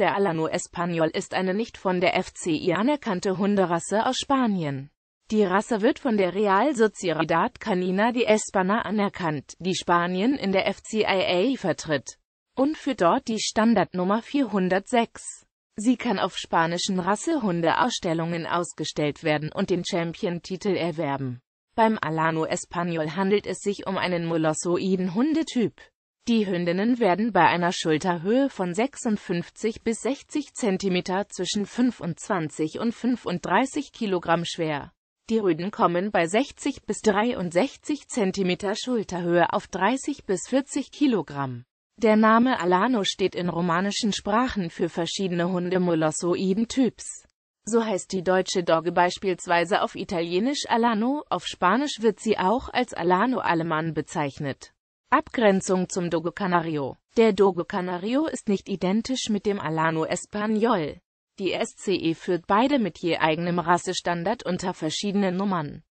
Der Alano Español ist eine nicht von der FCI anerkannte Hunderasse aus Spanien. Die Rasse wird von der Real Sociedad Canina de España anerkannt, die Spanien in der FCIA vertritt und führt dort die Standardnummer 406. Sie kann auf spanischen Rassehundeausstellungen ausgestellt werden und den Champion-Titel erwerben. Beim Alano Español handelt es sich um einen molossoiden Hundetyp. Die Hündinnen werden bei einer Schulterhöhe von 56 bis 60 cm zwischen 25 und 35 kg schwer. Die Rüden kommen bei 60 bis 63 cm Schulterhöhe auf 30 bis 40 kg. Der Name Alano steht in romanischen Sprachen für verschiedene hundemolossoiden Typs. So heißt die deutsche Dogge beispielsweise auf Italienisch Alano, auf Spanisch wird sie auch als Alano Alemann bezeichnet. Abgrenzung zum Dogo Canario Der Dogo Canario ist nicht identisch mit dem Alano Español. Die SCE führt beide mit je eigenem Rassestandard unter verschiedenen Nummern